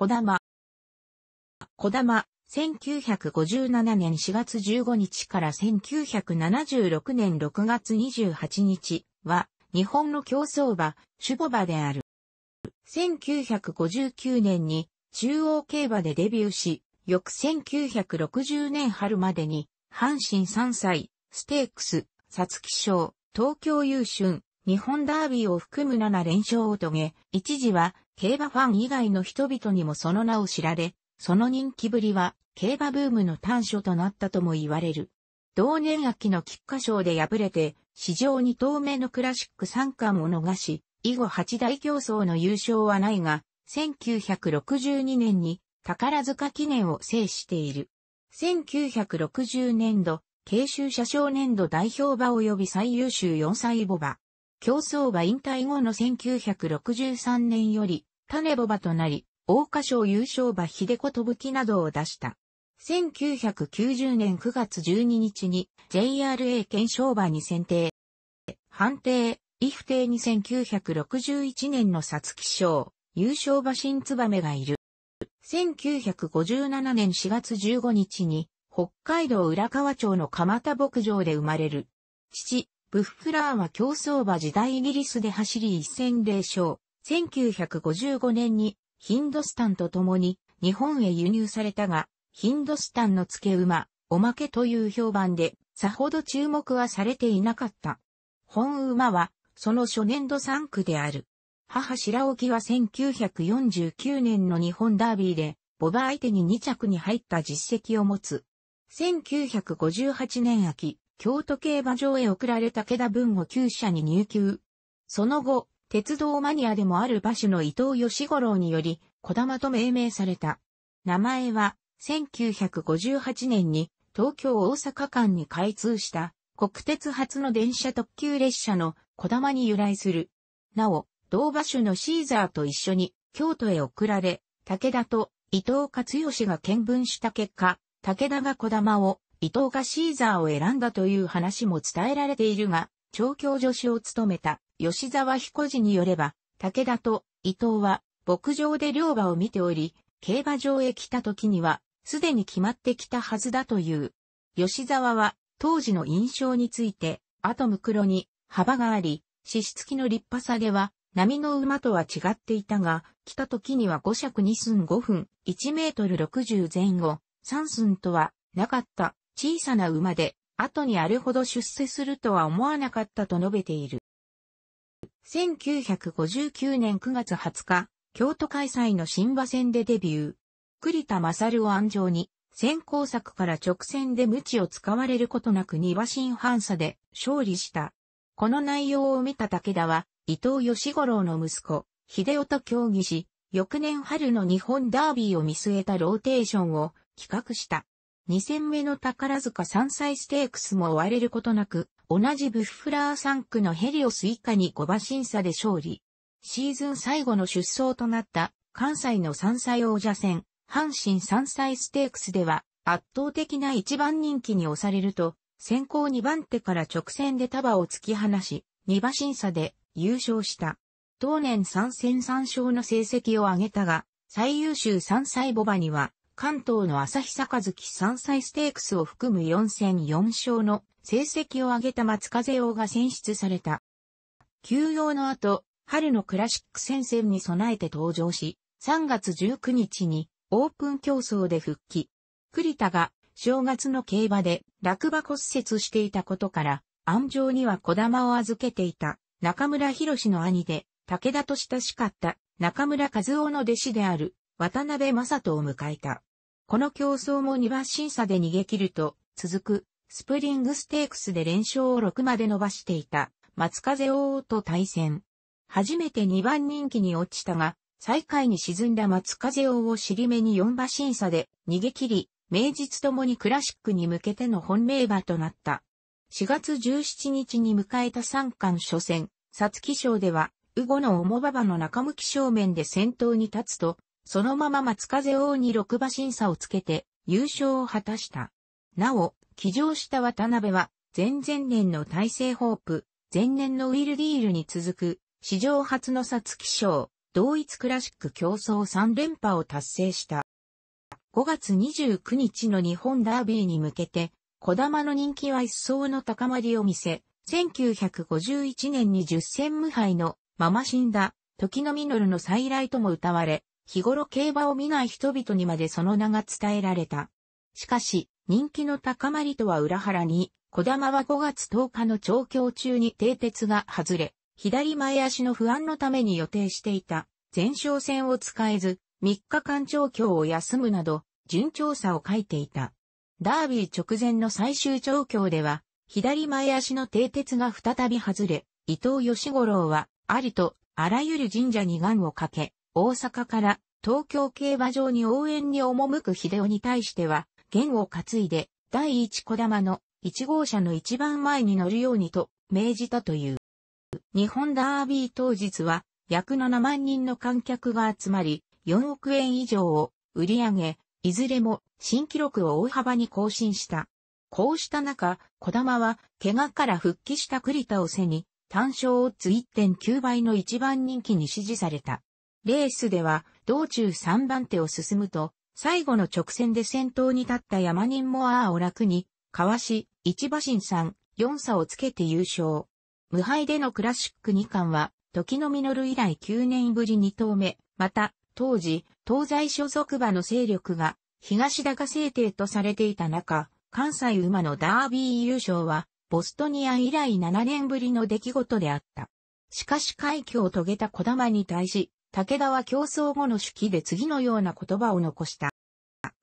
小玉。小玉、1957年4月15日から1976年6月28日は、日本の競走馬、ュボ馬である。1959年に中央競馬でデビューし、翌1960年春までに、阪神3歳、ステークス、皐月賞、東京優春、日本ダービーを含む7連勝を遂げ、一時は競馬ファン以外の人々にもその名を知られ、その人気ぶりは、競馬ブームの端緒となったとも言われる。同年秋の菊花賞で敗れて、史上2頭目のクラシック参冠を逃し、以後8大競争の優勝はないが、1962年に宝塚記念を制している。1960年度、慶州車少年度代表馬及び最優秀4歳母馬。競走馬引退後の1963年より、種ボバとなり、大花賞優勝馬秀子とぶきなどを出した。1990年9月12日に JRA 検証馬に選定。判定、イフ定に1961年の皐月賞、優勝馬新ツバメがいる。1957年4月15日に、北海道浦河町の蒲田牧場で生まれる。父、ブッフラーは競争馬時代イギリスで走り一戦で勝。1955年にヒンドスタンと共に日本へ輸入されたが、ヒンドスタンの付け馬、おまけという評判で、さほど注目はされていなかった。本馬は、その初年度3区である。母白沖は1949年の日本ダービーで、ボバ相手に2着に入った実績を持つ。1958年秋、京都競馬場へ送られた毛田文を厩社に入厩。その後、鉄道マニアでもある馬主の伊藤義五郎により、小玉と命名された。名前は、1958年に東京大阪間に開通した国鉄初の電車特急列車の小玉に由来する。なお、同馬種のシーザーと一緒に京都へ送られ、武田と伊藤勝義が見聞した結果、武田が小玉を、伊藤がシーザーを選んだという話も伝えられているが、調教助手を務めた吉沢彦次によれば、武田と伊藤は牧場で両馬を見ており、競馬場へ来た時には、すでに決まってきたはずだという。吉沢は、当時の印象について、後むくろに幅があり、資質付きの立派さでは、波の馬とは違っていたが、来た時には5尺2寸5分、1メートル60前後、3寸とは、なかった、小さな馬で、後にあるほど出世するとは思わなかったと述べている。1959年9月20日、京都開催の新馬戦でデビュー。栗田勝を安城に、先行作から直線で無知を使われることなく2馬身反差で勝利した。この内容を見た武田は、伊藤義五郎の息子、秀夫と協議し、翌年春の日本ダービーを見据えたローテーションを企画した。2戦目の宝塚3歳ステークスも追われることなく、同じブッフラー3区のヘリオス以下に5馬審査で勝利。シーズン最後の出走となった関西の山菜王者戦、阪神山菜ステークスでは圧倒的な一番人気に押されると、先行2番手から直線で束を突き放し、2馬審査で優勝した。当年3戦3勝の成績を上げたが、最優秀3歳ボバには関東の朝日杯山菜ステークスを含む4戦4勝の成績を上げた松風王が選出された。休養の後、春のクラシック戦線に備えて登場し、3月19日にオープン競争で復帰。栗田が正月の競馬で落馬骨折していたことから、安城には小玉を預けていた中村博の兄で、武田と親しかった中村和夫の弟子である渡辺正人を迎えた。この競争も2馬審査で逃げ切ると、続く、スプリングステークスで連勝を6まで伸ばしていた、松風王王と対戦。初めて2番人気に落ちたが、最下位に沈んだ松風王を尻目に4馬審査で逃げ切り、名実ともにクラシックに向けての本命馬となった。4月17日に迎えた三冠初戦、皐月賞では、ウゴの重馬場の中向き正面で先頭に立つと、そのまま松風王に6馬審査をつけて優勝を果たした。なお、騎乗した渡辺は、前々年の大成ホープ、前年のウィルディールに続く、史上初の皐月賞、同一クラシック競争3連覇を達成した。5月29日の日本ダービーに向けて、小玉の人気は一層の高まりを見せ、1951年に10戦無敗のまま死んだ時のミノルの再来とも歌われ、日頃競馬を見ない人々にまでその名が伝えられた。しかし、人気の高まりとは裏腹に、小玉は5月10日の調教中に停鉄が外れ、左前足の不安のために予定していた前哨戦を使えず、3日間調教を休むなど、順調さを書いていた。ダービー直前の最終調教では、左前足の停鉄が再び外れ、伊藤義五郎は、ありと、あらゆる神社に願をかけ、大阪から東京競馬場に応援に赴く秀夫に対しては、弦を担いで、第一小玉の1号車の一番前に乗るようにと命じたという。日本ダービー当日は約7万人の観客が集まり、4億円以上を売り上げ、いずれも新記録を大幅に更新した。こうした中、小玉は怪我から復帰した栗田を背に、単勝オッズ1.9倍の一番人気に支持された。レースでは、道中3番手を進むと、最後の直線で先頭に立った山人モアーを楽に、かわし、一馬身さん、4差をつけて優勝。無敗でのクラシック2冠は、時の実以来9年ぶり2投目、また、当時、東西所属馬の勢力が、東高制定とされていた中、関西馬のダービー優勝は、ボストニア以来7年ぶりの出来事であった。しかし快挙を遂げた小玉に対し、武田は競争後の手記で次のような言葉を残した。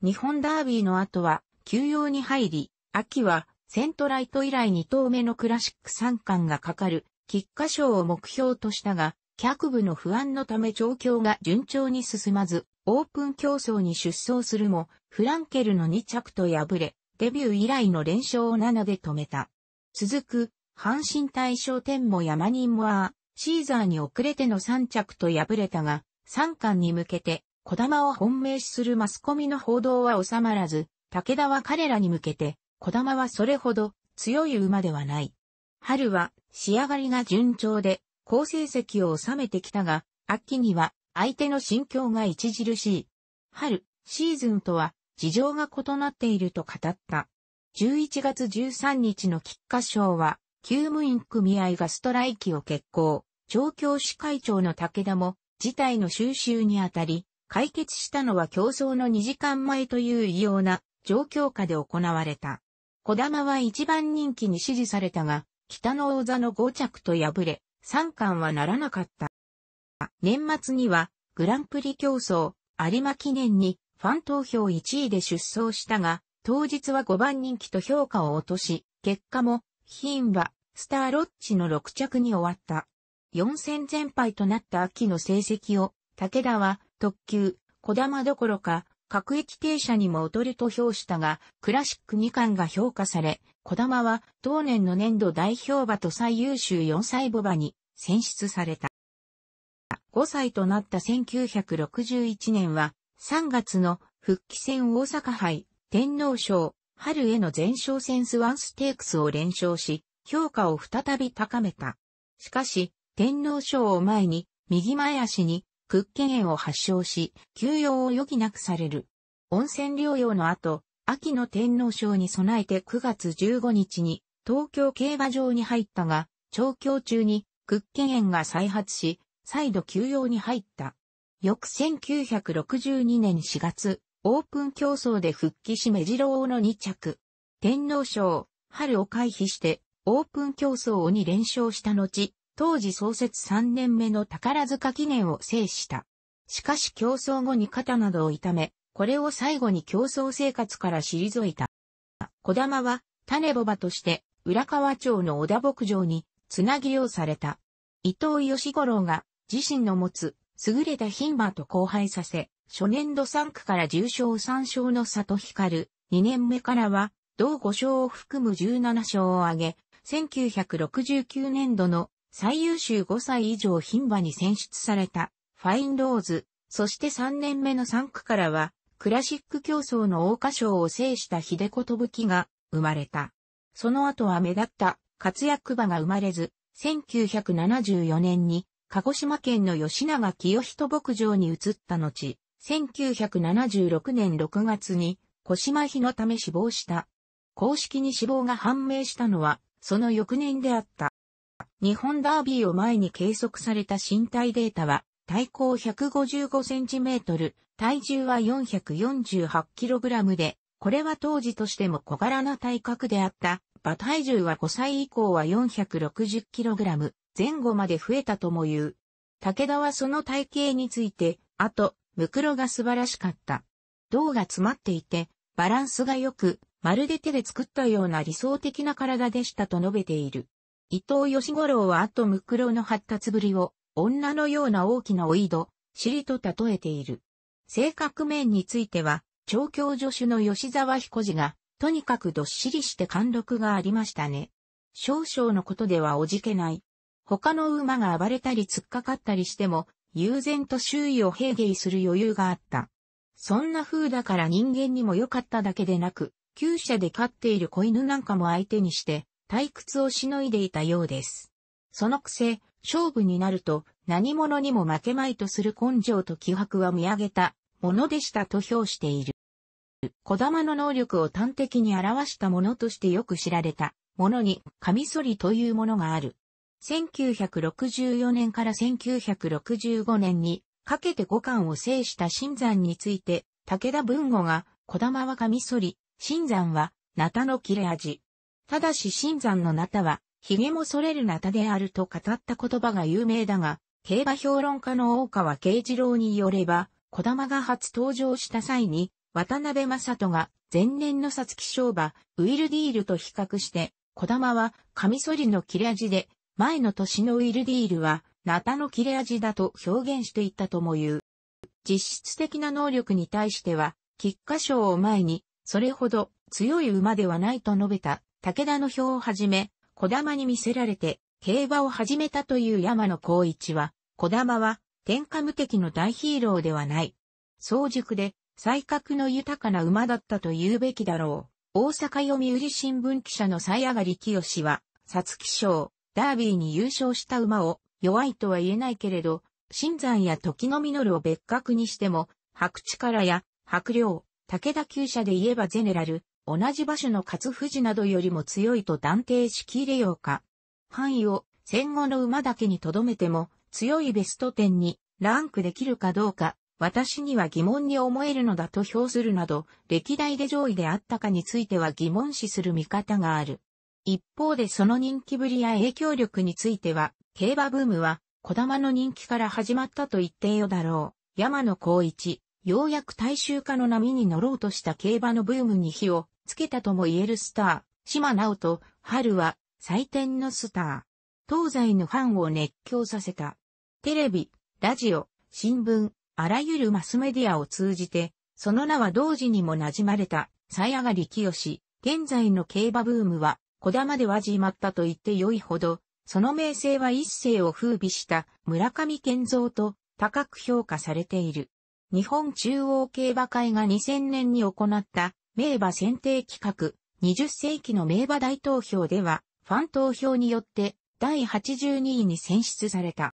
日本ダービーの後は、休養に入り、秋は、セントライト以来2頭目のクラシック三冠がかかる、菊花賞を目標としたが、脚部の不安のため状況が順調に進まず、オープン競争に出走するも、フランケルの2着と敗れ、デビュー以来の連勝を7で止めた。続く、阪神大賞天も山人もあシーザーに遅れての3着と敗れたが、3冠に向けて、小玉を本命視するマスコミの報道は収まらず、武田は彼らに向けて、小玉はそれほど強い馬ではない。春は仕上がりが順調で、好成績を収めてきたが、秋には相手の心境が著しい。春、シーズンとは事情が異なっていると語った。11月13日の菊花賞は、旧務員組合がストライキを決行、調教師会長の武田も、事態の収集にあたり、解決したのは競争の2時間前という異様な状況下で行われた。小玉は一番人気に支持されたが、北の王座の5着と敗れ、三冠はならなかった。年末には、グランプリ競争、有馬記念に、ファン投票1位で出走したが、当日は5番人気と評価を落とし、結果もヒーンは、スターロッチの6着に終わった。4戦全敗となった秋の成績を、武田は、特急、小玉どころか、各駅停車にも劣ると評したが、クラシック2巻が評価され、小玉は、当年の年度代表馬と最優秀4歳母馬に、選出された。5歳となった1961年は、3月の復帰戦大阪杯天皇賞春への前哨戦スワンステークスを連勝し、評価を再び高めた。しかし、天皇賞を前に、右前足に、屈腱炎を発症し、休養を余儀なくされる。温泉療養の後、秋の天皇賞に備えて9月15日に、東京競馬場に入ったが、調教中に、屈腱炎が再発し、再度休養に入った。翌1962年4月、オープン競争で復帰し目白王の2着。天皇賞、春を回避して、オープン競争を2連勝した後、当時創設3年目の宝塚記念を制した。しかし競争後に肩などを痛め、これを最後に競争生活から退いた。小玉は、種ボバとして、浦河町の小田牧場に、つなぎをされた。伊藤義五郎が、自身の持つ、優れた牝馬と交配させ、初年度3区から10勝3勝の里光2年目からは、同5勝を含む17勝を挙げ、1969年度の最優秀5歳以上牝馬に選出された、ファインローズ、そして3年目の3区からは、クラシック競争の桜花賞を制した秀子とぶきが生まれた。その後は目立った活躍馬が生まれず、1974年に鹿児島県の吉永清人牧場に移った後、1976年6月に、小島痺のため死亡した。公式に死亡が判明したのは、その翌年であった。日本ダービーを前に計測された身体データは、体高1 5 5トル、体重は4 4 8ラムで、これは当時としても小柄な体格であった。馬体重は5歳以降は4 6 0ラム前後まで増えたとも言う。武田はその体型について、あと、ムクロが素晴らしかった。銅が詰まっていて、バランスが良く、まるで手で作ったような理想的な体でしたと述べている。伊藤義五郎はあとムクロの発達ぶりを、女のような大きなオイド、尻と例えている。性格面については、調教助手の吉沢彦次が、とにかくどっしりして貫禄がありましたね。少々のことではおじけない。他の馬が暴れたり突っかかったりしても、悠然と周囲を平芸する余裕があった。そんな風だから人間にも良かっただけでなく、厩舎で飼っている子犬なんかも相手にして、退屈をしのいでいたようです。そのくせ、勝負になると、何者にも負けまいとする根性と気迫は見上げたものでしたと評している。小玉の能力を端的に表したものとしてよく知られたものに、カミソリというものがある。1964年から1965年にかけて五冠を制した新山について、武田文吾が、小玉はカミソリ、新山は、ナタの切れ味。ただし新山のナタは、髭も剃れるナタであると語った言葉が有名だが、競馬評論家の大川慶次郎によれば、小玉が初登場した際に、渡辺正人が前年の皐月商馬、ウィルディールと比較して、小玉はカミソリの切れ味で前の年のウィルディールは、ナタの切れ味だと表現していったとも言う。実質的な能力に対しては、菊花賞を前に、それほど強い馬ではないと述べた武田の表をはじめ、小玉に見せられて、競馬を始めたという山野光一は、小玉は天下無敵の大ヒーローではない。早熟で、才覚の豊かな馬だったと言うべきだろう。大阪読売新聞記者の才上がり清は、皐月賞、ダービーに優勝した馬を弱いとは言えないけれど、新山や時の実るを別格にしても、白力や白陵、武田厩舎で言えばゼネラル、同じ場所の勝富士などよりも強いと断定しきれようか。範囲を戦後の馬だけに留めても強いベスト10にランクできるかどうか、私には疑問に思えるのだと評するなど、歴代で上位であったかについては疑問視する見方がある。一方でその人気ぶりや影響力については、競馬ブームは、小玉の人気から始まったと言ってよだろう。山野光一、ようやく大衆化の波に乗ろうとした競馬のブームに火をつけたとも言えるスター、島直人、春は、祭典のスター。東西のファンを熱狂させた。テレビ、ラジオ、新聞、あらゆるマスメディアを通じて、その名は同時にも馴染まれた、さやがりき現在の競馬ブームは、小玉では始まったと言って良いほど、その名声は一世を風靡した村上健三と高く評価されている。日本中央競馬会が2000年に行った名馬選定企画20世紀の名馬大投票ではファン投票によって第82位に選出された。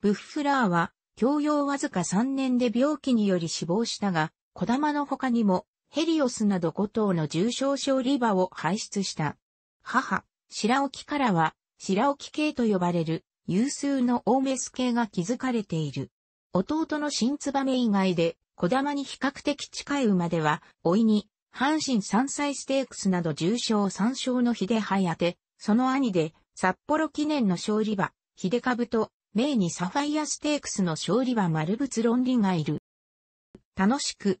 ブッフラーは教養わずか3年で病気により死亡したが、小玉の他にもヘリオスなど5頭の重症症リバを輩出した。母、白沖からは、白沖系と呼ばれる有数のオーメス系が築かれている。弟の新メ以外で、小玉に比較的近い馬では、老いに、阪神山歳ステークスなど重症三勝の秀早て、その兄で、札幌記念の勝利馬、秀株と、名にサファイアステークスの勝利馬丸仏論理がいる。楽しく、